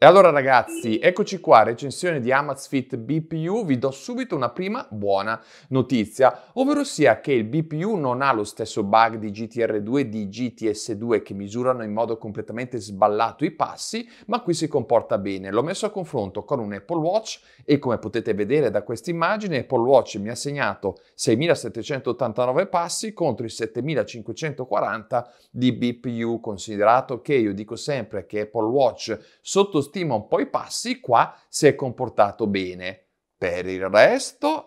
E allora ragazzi, eccoci qua, recensione di Amazfit BPU, vi do subito una prima buona notizia, ovvero sia che il BPU non ha lo stesso bug di GTR2 e di GTS2 che misurano in modo completamente sballato i passi, ma qui si comporta bene. L'ho messo a confronto con un Apple Watch e come potete vedere da questa immagine Apple Watch mi ha segnato 6.789 passi contro i 7.540 di BPU, considerato che io dico sempre che Apple Watch sotto sottostima un po' i passi, qua si è comportato bene. Per il resto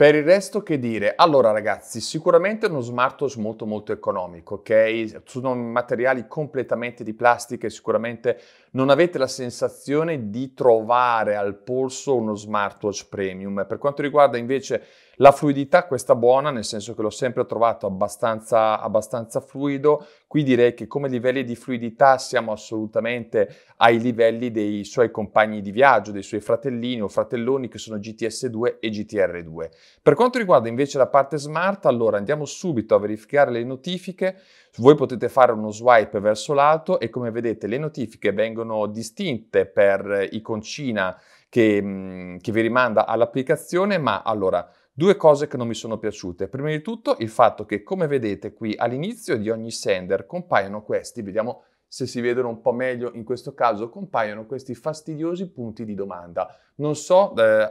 Per il resto che dire? Allora ragazzi, sicuramente uno smartwatch molto molto economico, ok? Sono materiali completamente di plastica e sicuramente non avete la sensazione di trovare al polso uno smartwatch premium. Per quanto riguarda invece la fluidità, questa buona, nel senso che l'ho sempre trovato abbastanza, abbastanza fluido, qui direi che come livelli di fluidità siamo assolutamente ai livelli dei suoi compagni di viaggio, dei suoi fratellini o fratelloni che sono GTS 2 e GTR 2. Per quanto riguarda invece la parte smart, allora andiamo subito a verificare le notifiche. Voi potete fare uno swipe verso l'alto e come vedete le notifiche vengono distinte per iconcina che, mm, che vi rimanda all'applicazione, ma allora due cose che non mi sono piaciute. Prima di tutto il fatto che come vedete qui all'inizio di ogni sender compaiono questi, vediamo se si vedono un po' meglio in questo caso, compaiono questi fastidiosi punti di domanda. Non so eh,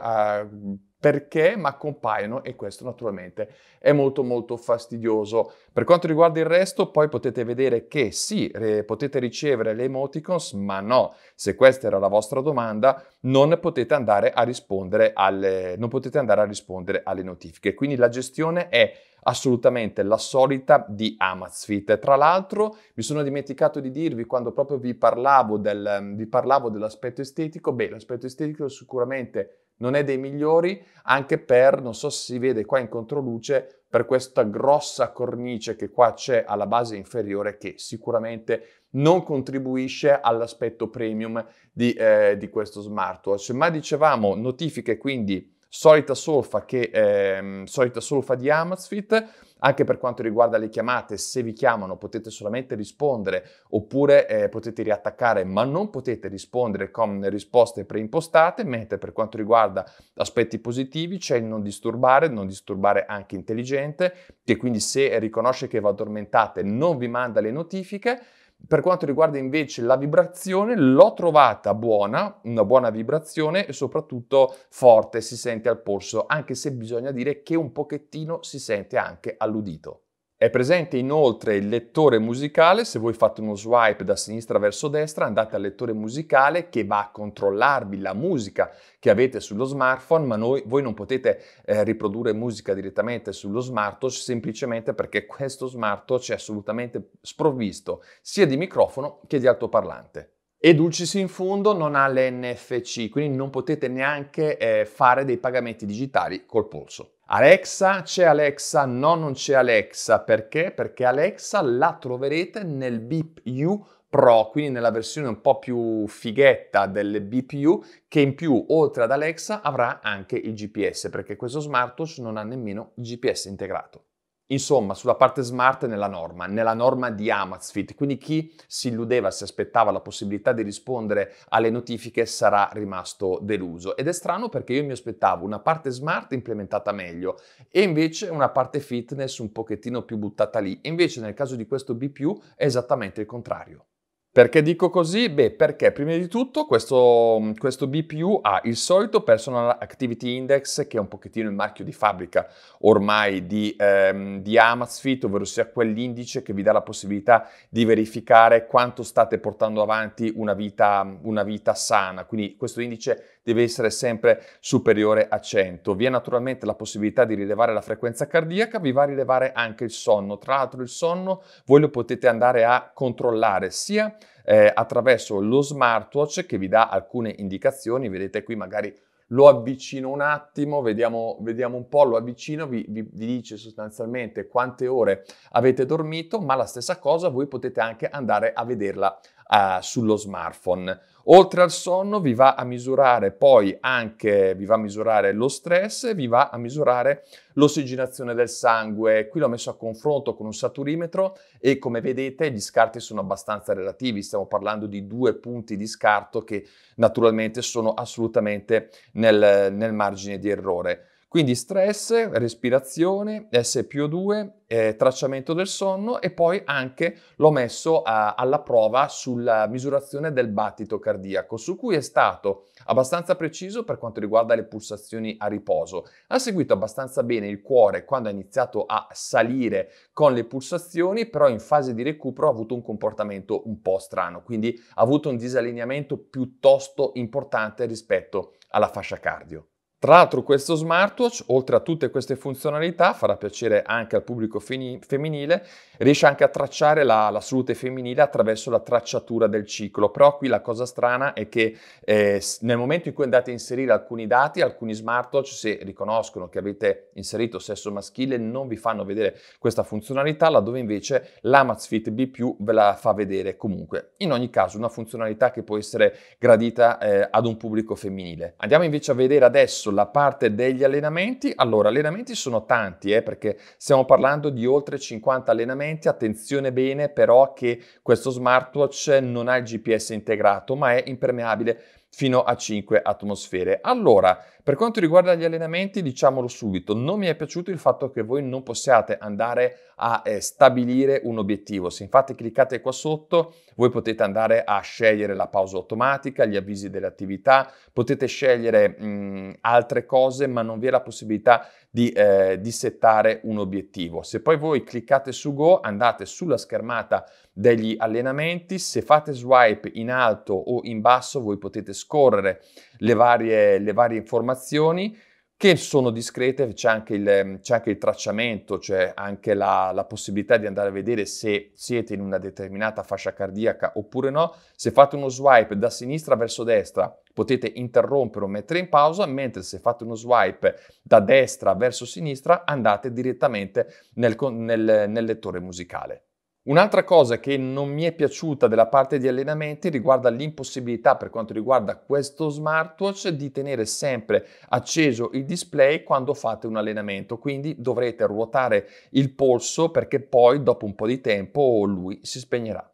perché, ma compaiono e questo naturalmente è molto molto fastidioso. Per quanto riguarda il resto, poi potete vedere che sì, re, potete ricevere le emoticons, ma no, se questa era la vostra domanda, non potete andare a rispondere alle, andare a rispondere alle notifiche. Quindi la gestione è assolutamente la solita di Amazfit. Tra l'altro mi sono dimenticato di dirvi quando proprio vi parlavo, del, vi parlavo dell'aspetto estetico, beh l'aspetto estetico sicuramente non è dei migliori, anche per, non so se si vede qua in controluce, per questa grossa cornice che qua c'è alla base inferiore che sicuramente non contribuisce all'aspetto premium di, eh, di questo smartwatch. Ma dicevamo, notifiche quindi solita solfa, che, eh, solita solfa di Amazfit, anche per quanto riguarda le chiamate, se vi chiamano potete solamente rispondere oppure eh, potete riattaccare, ma non potete rispondere con risposte preimpostate, mentre per quanto riguarda aspetti positivi c'è il non disturbare, non disturbare anche intelligente, che quindi se riconosce che vi addormentate non vi manda le notifiche per quanto riguarda invece la vibrazione, l'ho trovata buona, una buona vibrazione e soprattutto forte, si sente al polso, anche se bisogna dire che un pochettino si sente anche all'udito. È presente inoltre il lettore musicale, se voi fate uno swipe da sinistra verso destra andate al lettore musicale che va a controllarvi la musica che avete sullo smartphone, ma noi, voi non potete eh, riprodurre musica direttamente sullo smartwatch semplicemente perché questo smartwatch è assolutamente sprovvisto sia di microfono che di altoparlante. E Dulcis in fondo non ha l'NFC, quindi non potete neanche eh, fare dei pagamenti digitali col polso. Alexa, c'è Alexa? No, non c'è Alexa. Perché? Perché Alexa la troverete nel Beep U Pro, quindi nella versione un po' più fighetta del BPU, che in più, oltre ad Alexa, avrà anche il GPS, perché questo smartwatch non ha nemmeno GPS integrato. Insomma, sulla parte smart nella norma, nella norma di Amazfit, quindi chi si illudeva, si aspettava la possibilità di rispondere alle notifiche sarà rimasto deluso. Ed è strano perché io mi aspettavo una parte smart implementata meglio e invece una parte fitness un pochettino più buttata lì. E invece nel caso di questo B+, è esattamente il contrario. Perché dico così? Beh, perché prima di tutto questo, mm, questo, BPU ha il solito Personal Activity Index che è un pochettino il marchio di fabbrica ormai di, ehm, di Amazfit, ovvero sia quell'indice che vi dà la possibilità di verificare quanto state portando avanti una vita, una vita sana. Quindi questo indice deve essere sempre superiore a 100. Vi è naturalmente la possibilità di rilevare la frequenza cardiaca, vi va a rilevare anche il sonno. Tra l'altro il sonno voi lo potete andare a controllare sia eh, attraverso lo smartwatch che vi dà alcune indicazioni, vedete qui magari lo avvicino un attimo, vediamo, vediamo, un po', lo avvicino, vi, vi, vi dice sostanzialmente quante ore avete dormito, ma la stessa cosa voi potete anche andare a vederla uh, sullo smartphone. Oltre al sonno vi va a misurare poi anche vi va a misurare lo stress, vi va a misurare l'ossigenazione del sangue. Qui l'ho messo a confronto con un saturimetro e come vedete gli scarti sono abbastanza relativi, stiamo parlando di due punti di scarto che naturalmente sono assolutamente nel, nel margine di errore. Quindi stress, respirazione, SPO2, eh, tracciamento del sonno e poi anche l'ho messo a, eh, alla prova sulla misurazione del battito cardiaco, su cui è stato abbastanza preciso per quanto riguarda le pulsazioni a riposo. Ha seguito abbastanza bene il cuore quando ha iniziato a salire con le pulsazioni, però in fase di recupero ha avuto un comportamento un po' strano, quindi ha avuto un disallineamento piuttosto importante rispetto alla fascia cardio. Tra l'altro questo smartwatch, oltre a tutte queste funzionalità, farà piacere anche al pubblico femminile, riesce anche a tracciare la, la salute femminile attraverso la tracciatura del ciclo. Però qui la cosa strana è che eh, nel momento in cui andate a inserire alcuni dati, alcuni smartwatch, se riconoscono che avete inserito sesso maschile, non vi fanno vedere questa funzionalità, laddove invece l'Amazfit B+, ve la fa vedere comunque. In ogni caso una funzionalità che può essere gradita eh, ad un pubblico femminile. Andiamo invece a vedere adesso adesso la parte degli allenamenti, allora allenamenti sono tanti eh, perché stiamo parlando di oltre 50 allenamenti, attenzione bene però che questo smartwatch non ha il GPS integrato ma è impermeabile fino a 5 atmosfere. Allora, per quanto riguarda gli allenamenti, diciamolo subito, non mi è piaciuto il fatto che voi non possiate andare a eh, stabilire un obiettivo. Se infatti cliccate qua sotto, voi potete andare a scegliere la pausa automatica, gli avvisi delle attività, potete scegliere mh, altre cose, ma non vi è la possibilità di, eh, di settare un obiettivo. Se poi voi cliccate su Go, andate sulla schermata degli allenamenti, se fate swipe in alto o in basso, voi potete scorrere le varie, le varie informazioni che sono discrete, c'è anche il, c'è anche il tracciamento, c'è anche la, la, possibilità di andare a vedere se siete in una determinata fascia cardiaca oppure no. Se fate uno swipe da sinistra verso destra potete interrompere o mettere in pausa, mentre se fate uno swipe da destra verso sinistra andate direttamente nel, nel, nel lettore musicale. Un'altra cosa che non mi è piaciuta della parte di allenamenti riguarda l'impossibilità per quanto riguarda questo smartwatch di tenere sempre acceso il display quando fate un allenamento, quindi dovrete ruotare il polso perché poi dopo un po' di tempo lui si spegnerà.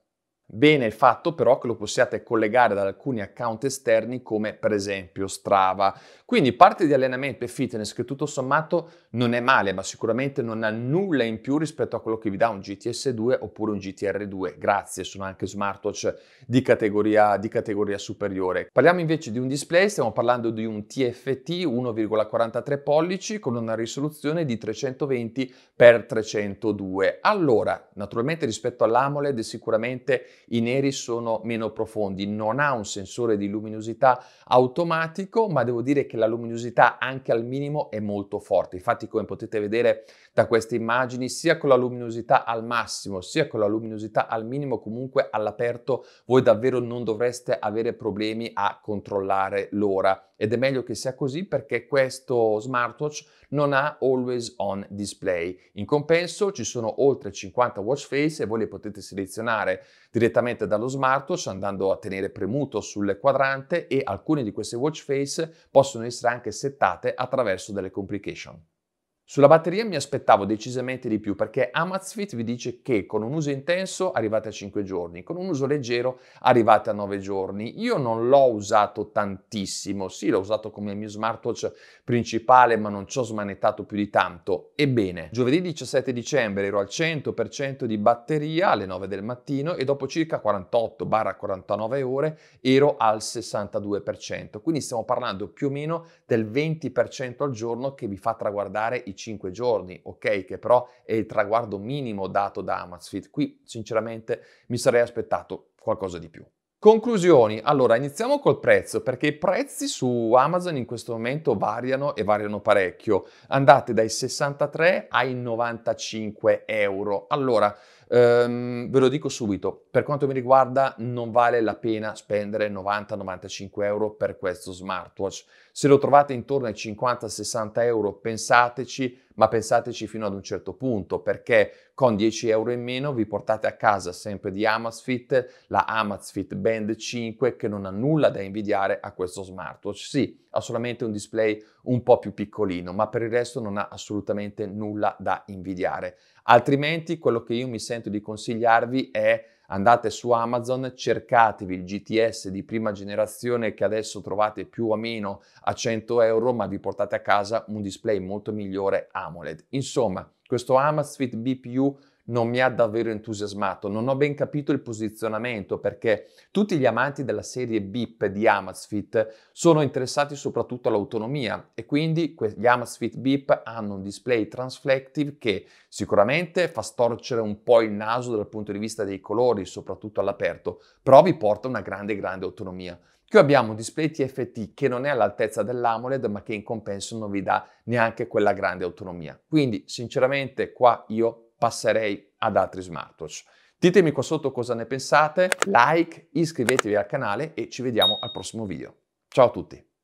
Bene il fatto però che lo possiate collegare ad alcuni account esterni come per esempio Strava. Quindi parte di allenamento e fitness che tutto sommato non è male, ma sicuramente non ha nulla in più rispetto a quello che vi dà un GTS 2 oppure un GTR 2. Grazie, sono anche smartwatch di categoria, di categoria superiore. Parliamo invece di un display, stiamo parlando di un TFT 1,43 pollici con una risoluzione di 320 x 302. Allora, naturalmente rispetto all'AMOLED sicuramente i neri sono meno profondi, non ha un sensore di luminosità automatico, ma devo dire che la luminosità anche al minimo è molto forte. Infatti, come potete vedere da queste immagini, sia con la luminosità al massimo, sia con la luminosità al minimo, comunque all'aperto, voi davvero non dovreste avere problemi a controllare l'ora ed è meglio che sia così perché questo smartwatch non ha always on display. In compenso ci sono oltre 50 watch face e voi le potete selezionare direttamente dallo smartwatch andando a tenere premuto sul quadrante e alcune di queste watch face possono essere anche settate attraverso delle complication. Sulla batteria mi aspettavo decisamente di più perché Amazfit vi dice che con un uso intenso arrivate a 5 giorni, con un uso leggero arrivate a 9 giorni. Io non l'ho usato tantissimo, sì l'ho usato come il mio smartwatch principale ma non ci ho smanettato più di tanto. Ebbene, giovedì 17 dicembre ero al 100% di batteria alle 9 del mattino e dopo circa 48-49 ore ero al 62%, quindi stiamo parlando più o meno del 20% al giorno che vi fa traguardare i 5 giorni, ok, che però è il traguardo minimo dato da Amazfit. Qui sinceramente mi sarei aspettato qualcosa di più. Conclusioni, allora iniziamo col prezzo perché i prezzi su Amazon in questo momento variano e variano parecchio, andate dai 63 ai 95 euro. Allora, Ehm, ve lo dico subito, per quanto mi riguarda non vale la pena spendere 90-95 euro per questo smartwatch. Se lo trovate intorno ai 50-60 euro pensateci, ma pensateci fino ad un certo punto perché con 10 euro in meno vi portate a casa sempre di Amazfit la Amazfit Band 5 che non ha nulla da invidiare a questo smartwatch. Sì, ha solamente un display un po' più piccolino, ma per il resto non ha assolutamente nulla da invidiare. Altrimenti quello che io mi sento di consigliarvi è andate su Amazon, cercatevi il GTS di prima generazione che adesso trovate più o meno a 100 euro, ma vi portate a casa un display molto migliore AMOLED. Insomma, questo Amazfit BPU non mi ha davvero entusiasmato, non ho ben capito il posizionamento perché tutti gli amanti della serie BIP di Amazfit sono interessati soprattutto all'autonomia e quindi gli Amazfit BIP hanno un display transflective che sicuramente fa storcere un po' il naso dal punto di vista dei colori, soprattutto all'aperto, però vi porta una grande grande autonomia. Qui abbiamo un display TFT che non è all'altezza dell'AMOLED ma che in compenso non vi dà neanche quella grande autonomia. Quindi sinceramente qua io passerei ad altri smartwatch. Ditemi qua sotto cosa ne pensate, like, iscrivetevi al canale e ci vediamo al prossimo video. Ciao a tutti!